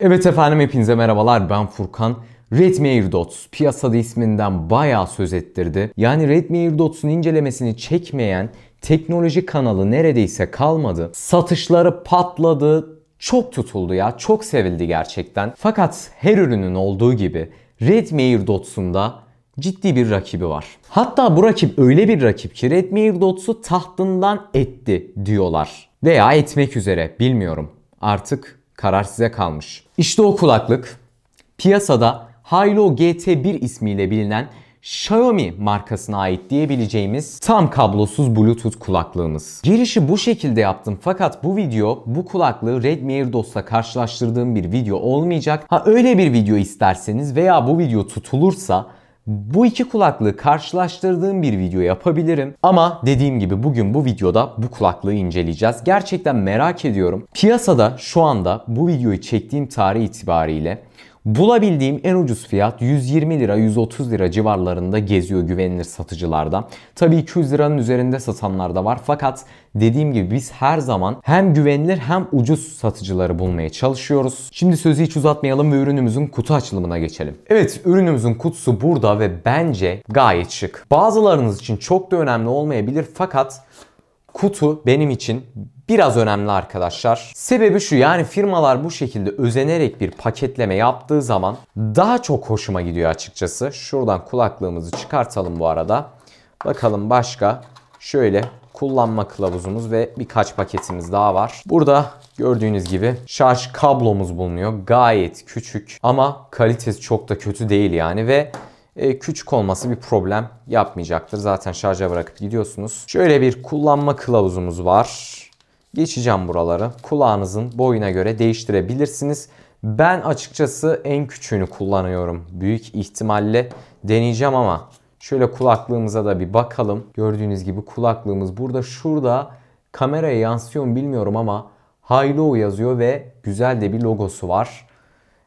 Evet efendim hepinize merhabalar ben Furkan. Redmi AirDots piyasada isminden bayağı söz ettirdi. Yani Redmi AirDots'un incelemesini çekmeyen teknoloji kanalı neredeyse kalmadı. Satışları patladı, çok tutuldu ya, çok sevildi gerçekten. Fakat her ürünün olduğu gibi Redmi AirDots'un da ciddi bir rakibi var. Hatta bu rakip öyle bir rakip ki Redmi AirDots'u tahtından etti diyorlar. Veya etmek üzere bilmiyorum. Artık Karar size kalmış. İşte o kulaklık. Piyasada Hilo GT1 ismiyle bilinen Xiaomi markasına ait diyebileceğimiz tam kablosuz Bluetooth kulaklığımız. Girişi bu şekilde yaptım fakat bu video bu kulaklığı Redmi AirDots'la karşılaştırdığım bir video olmayacak. Ha öyle bir video isterseniz veya bu video tutulursa bu iki kulaklığı karşılaştırdığım bir video yapabilirim. Ama dediğim gibi bugün bu videoda bu kulaklığı inceleyeceğiz. Gerçekten merak ediyorum. Piyasada şu anda bu videoyu çektiğim tarih itibariyle Bulabildiğim en ucuz fiyat 120 lira 130 lira civarlarında geziyor güvenilir satıcılarda. Tabii 200 liranın üzerinde satanlar da var fakat dediğim gibi biz her zaman hem güvenilir hem ucuz satıcıları bulmaya çalışıyoruz. Şimdi sözü hiç uzatmayalım ve ürünümüzün kutu açılımına geçelim. Evet ürünümüzün kutusu burada ve bence gayet şık. Bazılarınız için çok da önemli olmayabilir fakat kutu benim için biraz önemli arkadaşlar. Sebebi şu yani firmalar bu şekilde özenerek bir paketleme yaptığı zaman daha çok hoşuma gidiyor açıkçası. Şuradan kulaklığımızı çıkartalım bu arada. Bakalım başka şöyle kullanma kılavuzumuz ve birkaç paketimiz daha var. Burada gördüğünüz gibi şarj kablomuz bulunuyor. Gayet küçük ama kalitesi çok da kötü değil yani ve e, küçük olması bir problem yapmayacaktır. Zaten şarja bırakıp gidiyorsunuz. Şöyle bir kullanma kılavuzumuz var. Geçeceğim buraları. Kulağınızın boyuna göre değiştirebilirsiniz. Ben açıkçası en küçüğünü kullanıyorum. Büyük ihtimalle deneyeceğim ama şöyle kulaklığımıza da bir bakalım. Gördüğünüz gibi kulaklığımız burada şurada kameraya yansıyor mu bilmiyorum ama Hilo yazıyor ve güzel de bir logosu var.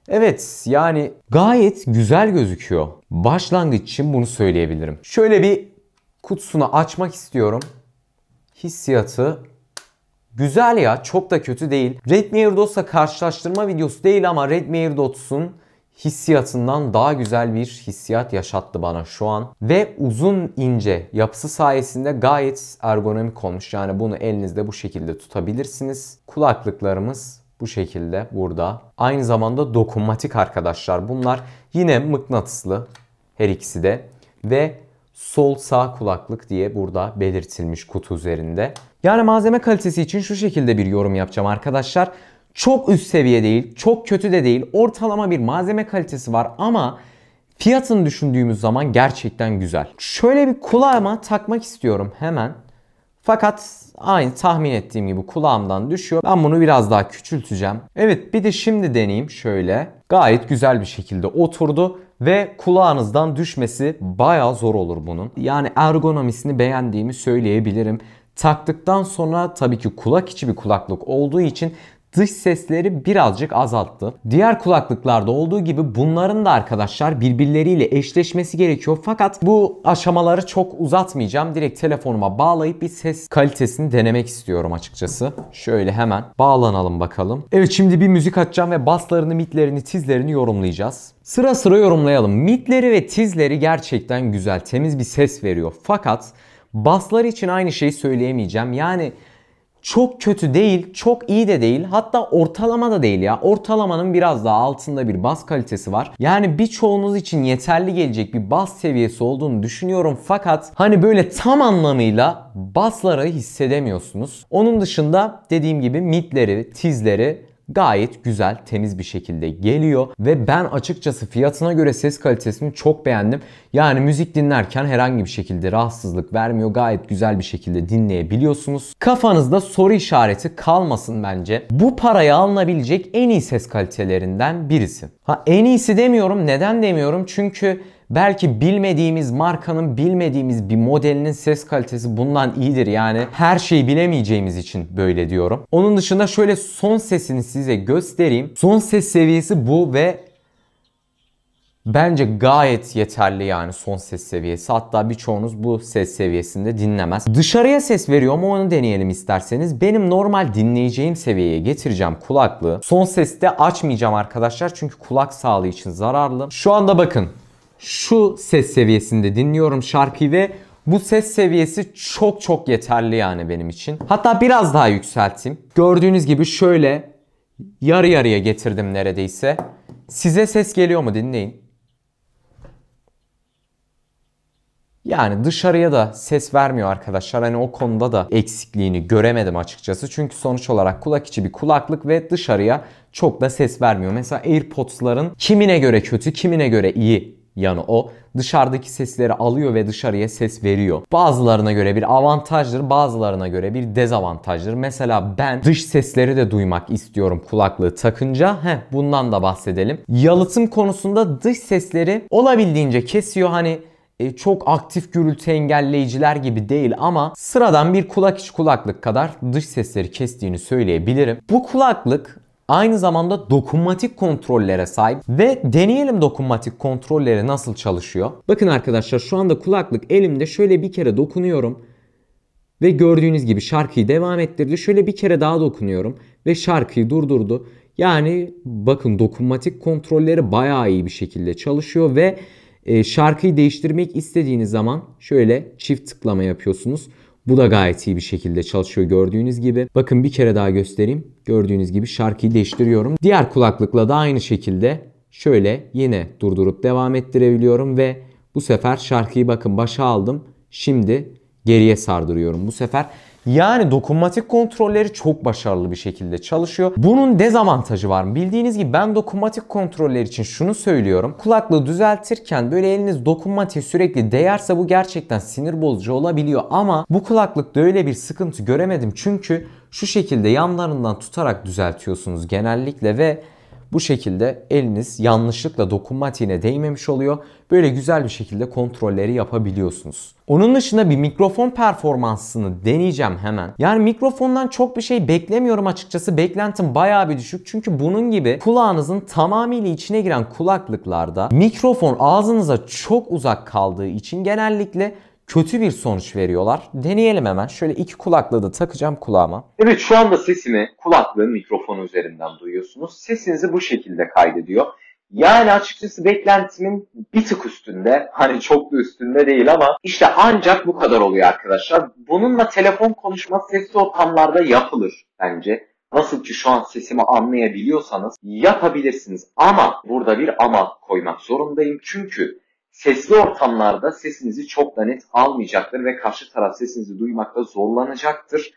Evet yani gayet güzel gözüküyor. Başlangıç için bunu söyleyebilirim. Şöyle bir kutusunu açmak istiyorum. Hissiyatı Güzel ya çok da kötü değil. Redmi AirDots'la karşılaştırma videosu değil ama Redmi AirDots'un hissiyatından daha güzel bir hissiyat yaşattı bana şu an. Ve uzun ince yapısı sayesinde gayet ergonomik olmuş. Yani bunu elinizde bu şekilde tutabilirsiniz. Kulaklıklarımız bu şekilde burada. Aynı zamanda dokunmatik arkadaşlar bunlar. Yine mıknatıslı her ikisi de. Ve sol sağ kulaklık diye burada belirtilmiş kutu üzerinde. Yani malzeme kalitesi için şu şekilde bir yorum yapacağım arkadaşlar. Çok üst seviye değil, çok kötü de değil. Ortalama bir malzeme kalitesi var ama fiyatını düşündüğümüz zaman gerçekten güzel. Şöyle bir kulağıma takmak istiyorum hemen. Fakat aynı tahmin ettiğim gibi kulağımdan düşüyor. Ben bunu biraz daha küçülteceğim. Evet bir de şimdi deneyeyim şöyle. Gayet güzel bir şekilde oturdu ve kulağınızdan düşmesi baya zor olur bunun. Yani ergonomisini beğendiğimi söyleyebilirim. Taktıktan sonra tabii ki kulak içi bir kulaklık olduğu için dış sesleri birazcık azalttı. Diğer kulaklıklarda olduğu gibi bunların da arkadaşlar birbirleriyle eşleşmesi gerekiyor. Fakat bu aşamaları çok uzatmayacağım. Direkt telefonuma bağlayıp bir ses kalitesini denemek istiyorum açıkçası. Şöyle hemen bağlanalım bakalım. Evet şimdi bir müzik açacağım ve baslarını, midlerini, tizlerini yorumlayacağız. Sıra sıra yorumlayalım. Midleri ve tizleri gerçekten güzel, temiz bir ses veriyor. Fakat baslar için aynı şeyi söyleyemeyeceğim. Yani çok kötü değil, çok iyi de değil. Hatta ortalama da değil ya. Ortalamanın biraz daha altında bir bas kalitesi var. Yani birçoğunuz için yeterli gelecek bir bas seviyesi olduğunu düşünüyorum. Fakat hani böyle tam anlamıyla basları hissedemiyorsunuz. Onun dışında dediğim gibi midleri, tizleri gayet güzel, temiz bir şekilde geliyor ve ben açıkçası fiyatına göre ses kalitesini çok beğendim. Yani müzik dinlerken herhangi bir şekilde rahatsızlık vermiyor. Gayet güzel bir şekilde dinleyebiliyorsunuz. Kafanızda soru işareti kalmasın bence. Bu paraya alınabilecek en iyi ses kalitelerinden birisi. Ha en iyisi demiyorum. Neden demiyorum? Çünkü Belki bilmediğimiz markanın bilmediğimiz bir modelinin ses kalitesi bundan iyidir. Yani her şeyi bilemeyeceğimiz için böyle diyorum. Onun dışında şöyle son sesini size göstereyim. Son ses seviyesi bu ve Bence gayet yeterli yani son ses seviyesi. Hatta birçoğunuz bu ses seviyesinde dinlemez. Dışarıya ses veriyor mu onu deneyelim isterseniz. Benim normal dinleyeceğim seviyeye getireceğim kulaklığı. Son seste açmayacağım arkadaşlar çünkü kulak sağlığı için zararlı. Şu anda bakın şu ses seviyesinde dinliyorum şarkıyı ve bu ses seviyesi çok çok yeterli yani benim için. Hatta biraz daha yükselteyim. Gördüğünüz gibi şöyle yarı yarıya getirdim neredeyse. Size ses geliyor mu dinleyin. Yani dışarıya da ses vermiyor arkadaşlar. Hani o konuda da eksikliğini göremedim açıkçası. Çünkü sonuç olarak kulak içi bir kulaklık ve dışarıya çok da ses vermiyor. Mesela AirPods'ların kimine göre kötü, kimine göre iyi yani o. Dışarıdaki sesleri alıyor ve dışarıya ses veriyor. Bazılarına göre bir avantajdır, bazılarına göre bir dezavantajdır. Mesela ben dış sesleri de duymak istiyorum kulaklığı takınca. he bundan da bahsedelim. Yalıtım konusunda dış sesleri olabildiğince kesiyor. Hani e, çok aktif gürültü engelleyiciler gibi değil ama sıradan bir kulak iç kulaklık kadar dış sesleri kestiğini söyleyebilirim. Bu kulaklık aynı zamanda dokunmatik kontrollere sahip ve deneyelim dokunmatik kontrolleri nasıl çalışıyor. Bakın arkadaşlar şu anda kulaklık elimde şöyle bir kere dokunuyorum ve gördüğünüz gibi şarkıyı devam ettirdi. Şöyle bir kere daha dokunuyorum ve şarkıyı durdurdu. Yani bakın dokunmatik kontrolleri bayağı iyi bir şekilde çalışıyor ve e, şarkıyı değiştirmek istediğiniz zaman şöyle çift tıklama yapıyorsunuz. Bu da gayet iyi bir şekilde çalışıyor gördüğünüz gibi. Bakın bir kere daha göstereyim. Gördüğünüz gibi şarkıyı değiştiriyorum. Diğer kulaklıkla da aynı şekilde şöyle yine durdurup devam ettirebiliyorum ve bu sefer şarkıyı bakın başa aldım. Şimdi geriye sardırıyorum. Bu sefer yani dokunmatik kontrolleri çok başarılı bir şekilde çalışıyor. Bunun dezavantajı var mı? Bildiğiniz gibi ben dokunmatik kontroller için şunu söylüyorum. Kulaklığı düzeltirken böyle eliniz dokunmatiğe sürekli değerse bu gerçekten sinir bozucu olabiliyor. Ama bu kulaklıkta öyle bir sıkıntı göremedim. Çünkü şu şekilde yanlarından tutarak düzeltiyorsunuz genellikle ve bu şekilde eliniz yanlışlıkla dokunma değmemiş oluyor. Böyle güzel bir şekilde kontrolleri yapabiliyorsunuz. Onun dışında bir mikrofon performansını deneyeceğim hemen. Yani mikrofondan çok bir şey beklemiyorum açıkçası. Beklentim bayağı bir düşük. Çünkü bunun gibi kulağınızın tamamıyla içine giren kulaklıklarda mikrofon ağzınıza çok uzak kaldığı için genellikle kötü bir sonuç veriyorlar. Deneyelim hemen. Şöyle iki kulaklığı da takacağım kulağıma. Evet şu anda sesimi kulaklığın mikrofonu üzerinden duyuyorsunuz. Sesinizi bu şekilde kaydediyor. Yani açıkçası beklentimin bir tık üstünde. Hani çok da üstünde değil ama işte ancak bu kadar oluyor arkadaşlar. Bununla telefon konuşma sesli ortamlarda yapılır bence. Nasıl ki şu an sesimi anlayabiliyorsanız yapabilirsiniz. Ama burada bir ama koymak zorundayım. Çünkü sesli ortamlarda sesinizi çok da net almayacaktır ve karşı taraf sesinizi duymakta zorlanacaktır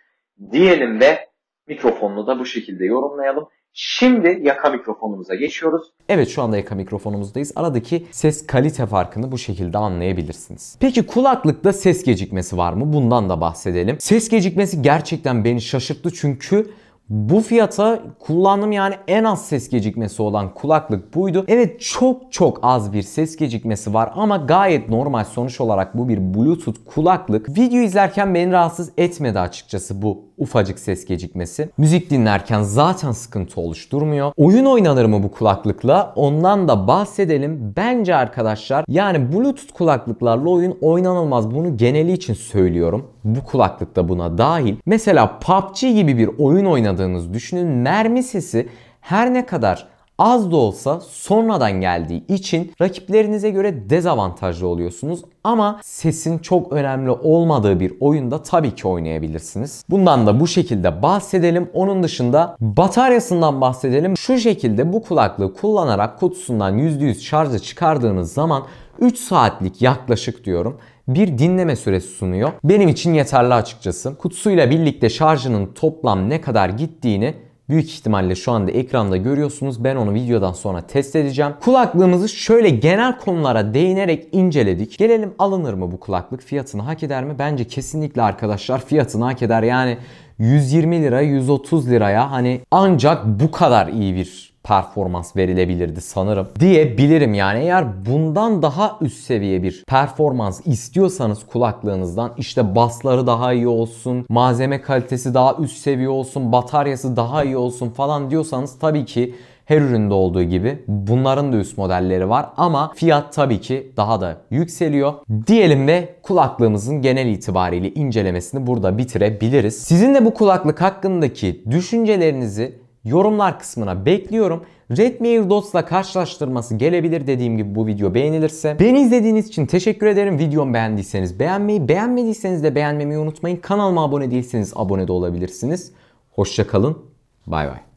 diyelim ve mikrofonunu da bu şekilde yorumlayalım. Şimdi yaka mikrofonumuza geçiyoruz. Evet şu anda yaka mikrofonumuzdayız. Aradaki ses kalite farkını bu şekilde anlayabilirsiniz. Peki kulaklıkta ses gecikmesi var mı? Bundan da bahsedelim. Ses gecikmesi gerçekten beni şaşırttı çünkü bu fiyata kullandığım yani en az ses gecikmesi olan kulaklık buydu. Evet çok çok az bir ses gecikmesi var ama gayet normal sonuç olarak bu bir bluetooth kulaklık. Video izlerken beni rahatsız etmedi açıkçası bu ufacık ses gecikmesi. Müzik dinlerken zaten sıkıntı oluşturmuyor. Oyun oynanır mı bu kulaklıkla? Ondan da bahsedelim. Bence arkadaşlar yani Bluetooth kulaklıklarla oyun oynanılmaz. Bunu geneli için söylüyorum. Bu kulaklık da buna dahil. Mesela PUBG gibi bir oyun oynadığınız düşünün. Mermi sesi her ne kadar az da olsa sonradan geldiği için rakiplerinize göre dezavantajlı oluyorsunuz. Ama sesin çok önemli olmadığı bir oyunda tabii ki oynayabilirsiniz. Bundan da bu şekilde bahsedelim. Onun dışında bataryasından bahsedelim. Şu şekilde bu kulaklığı kullanarak kutusundan %100 şarjı çıkardığınız zaman 3 saatlik yaklaşık diyorum bir dinleme süresi sunuyor. Benim için yeterli açıkçası. Kutusuyla birlikte şarjının toplam ne kadar gittiğini Büyük ihtimalle şu anda ekranda görüyorsunuz. Ben onu videodan sonra test edeceğim. Kulaklığımızı şöyle genel konulara değinerek inceledik. Gelelim alınır mı bu kulaklık? Fiyatını hak eder mi? Bence kesinlikle arkadaşlar fiyatını hak eder. Yani 120 lira 130 liraya hani ancak bu kadar iyi bir performans verilebilirdi sanırım diyebilirim yani eğer bundan daha üst seviye bir performans istiyorsanız kulaklığınızdan işte basları daha iyi olsun, malzeme kalitesi daha üst seviye olsun, bataryası daha iyi olsun falan diyorsanız tabii ki her üründe olduğu gibi bunların da üst modelleri var ama fiyat tabii ki daha da yükseliyor. Diyelim ve kulaklığımızın genel itibariyle incelemesini burada bitirebiliriz. Sizin de bu kulaklık hakkındaki düşüncelerinizi yorumlar kısmına bekliyorum. Redmi ile karşılaştırması gelebilir dediğim gibi bu video beğenilirse. Beni izlediğiniz için teşekkür ederim. Videomu beğendiyseniz beğenmeyi, beğenmediyseniz de beğenmemeyi unutmayın. Kanalıma abone değilseniz abone de olabilirsiniz. Hoşçakalın. Bay bay.